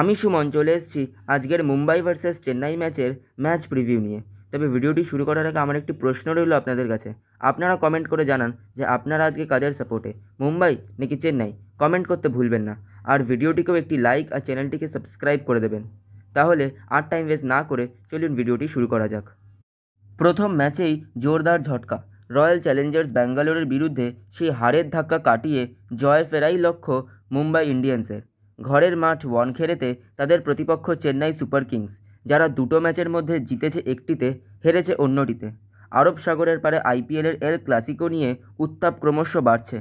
আমি সুমন চলে এসেছি আজকের মুম্বাই ভার্সেস চেন্নাই ম্যাচের ম্যাচ প্রিভিউ নিয়ে তবে ভিডিওটি শুরু করার আগে আমার একটি প্রশ্ন রইল আপনাদের কাছে আপনারা কমেন্ট করে জানান যে আপনারা আজকে কাদের সাপোর্টে মুম্বাই নাকি চেন্নাই কমেন্ট করতে ভুলবেন না আর ভিডিওটিকেও একটি লাইক আর চ্যানেলটিকে সাবস্ক্রাইব করে দেবেন তাহলে আর টাইম ওয়েস্ট না করে চলুন ভিডিওটি শুরু করা যাক প্রথম ম্যাচেই জোরদার ঝটকা রয়্যাল চ্যালেঞ্জার্স ব্যাঙ্গালোরের বিরুদ্ধে সেই হারের ধাক্কা কাটিয়ে জয় ফেরাই লক্ষ্য মুম্বাই ইন্ডিয়ান্সের ঘরের মাঠ ওয়ানখেড়েতে তাদের প্রতিপক্ষ চেন্নাই সুপার কিংস যারা দুটো ম্যাচের মধ্যে জিতেছে একটিতে হেরেছে অন্যটিতে আরব সাগরের পারে আইপিএলের এল ক্লাসিকো নিয়ে উত্তাপ ক্রমশ বাড়ছে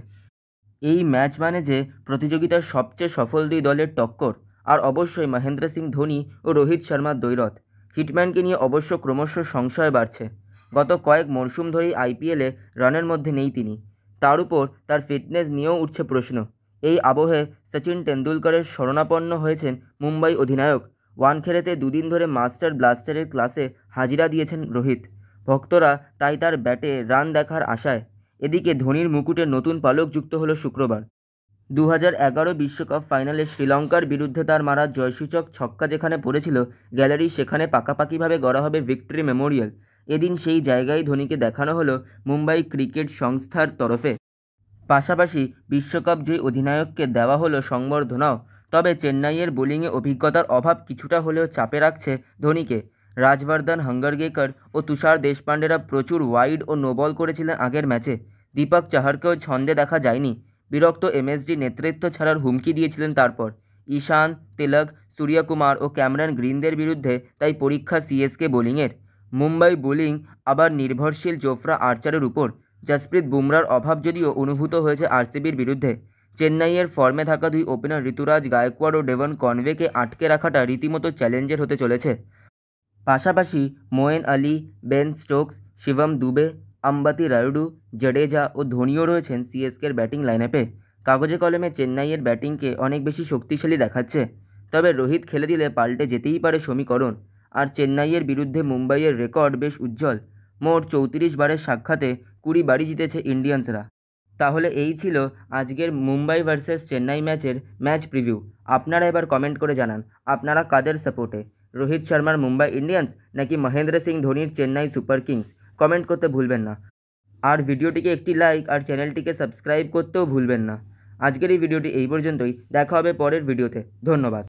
এই ম্যাচ মানে যে প্রতিযোগিতার সবচেয়ে সফল দুই দলের টক্কর আর অবশ্যই মহেন্দ্র সিং ধোনি ও রোহিত শর্মার দ্বৈরথ হিটম্যানকে নিয়ে অবশ্য ক্রমশ সংশয় বাড়ছে গত কয়েক মরশুম ধরেই আইপিএলে রানের মধ্যে নেই তিনি তার উপর তার ফিটনেস নিয়েও উঠছে প্রশ্ন এই আবহে সচিন তেন্ডুলকরের শরণাপন্ন হয়েছেন মুম্বাই অধিনায়ক ওয়ানখেড়েতে দুদিন ধরে মাস্টার ব্লাস্টারের ক্লাসে হাজিরা দিয়েছেন রোহিত ভক্তরা তাই তার ব্যাটে রান দেখার আশায় এদিকে ধোনির মুকুটে নতুন পালক যুক্ত হলো শুক্রবার দু এগারো বিশ্বকাপ ফাইনালে শ্রীলঙ্কার বিরুদ্ধে তার মারা জয়সূচক ছক্কা যেখানে পড়েছিল গ্যালারি সেখানে পাকাপাকিভাবে গড়া হবে ভিক্টরি মেমোরিয়াল এদিন সেই জায়গায় ধোনিকে দেখানো হলো মুম্বাই ক্রিকেট সংস্থার তরফে পাশাপাশি বিশ্বকাপ জয়ী অধিনায়ককে দেওয়া হলো সংবর্ধনাও তবে চেন্নাইয়ের বোলিংয়ে অভিজ্ঞতার অভাব কিছুটা হলেও চাপে রাখছে ধোনিকে রাজবর্ধন হাঙ্গারগেকার ও তুষার দেশপাণ্ডেরা প্রচুর ওয়াইড ও নোবল করেছিলেন আগের ম্যাচে দীপক চাহারকেও ছন্দে দেখা যায়নি বিরক্ত এমএসজি নেতৃত্ব ছাড়ার হুমকি দিয়েছিলেন তারপর ঈশান তিলক সূর্যকুমার ও ক্যামেরন গ্রিনদের বিরুদ্ধে তাই পরীক্ষা সিএসকে বোলিংয়ের মুম্বাই বোলিং আবার নির্ভরশীল জোফরা আর্চারের উপর জসপ্রীত বুমরার অভাব যদিও অনুভূত হয়েছে আরসিবির বিরুদ্ধে চেন্নাইয়ের ফর্মে থাকা দুই ওপেনার ঋতুরাজ গায়কোয়াড় ও ডেভন কনভেকে আটকে রাখাটা রীতিমতো চ্যালেঞ্জের হতে চলেছে পাশাপাশি মোয়েন আলী বেন স্টোকস শিবম দুবে আম্বাতি রায়ুডু জাডেজা ও ধোনিও রয়েছেন সিএসকের ব্যাটিং আপে কাগজে কলমে চেন্নাইয়ের ব্যাটিংকে অনেক বেশি শক্তিশালী দেখাচ্ছে তবে রোহিত খেলে দিলে পাল্টে যেতেই পারে সমীকরণ আর চেন্নাইয়ের বিরুদ্ধে মুম্বাইয়ের রেকর্ড বেশ উজ্জ্বল মোট চৌত্রিশ বারের সাক্ষাতে কুড়ি বাড়ি জিতেছে ইন্ডিয়ান্সরা তাহলে এই ছিল আজকের মুম্বাই ভার্সেস চেন্নাই ম্যাচের ম্যাচ প্রিভিউ আপনারা এবার কমেন্ট করে জানান আপনারা কাদের সাপোর্টে রোহিত শর্মার মুম্বাই ইন্ডিয়ান্স নাকি মহেন্দ্র সিং ধোনির চেন্নাই সুপার কিংস কমেন্ট করতে ভুলবেন না আর ভিডিওটিকে একটি লাইক আর চ্যানেলটিকে সাবস্ক্রাইব করতেও ভুলবেন না আজকের এই ভিডিওটি এই পর্যন্তই দেখা হবে পরের ভিডিওতে ধন্যবাদ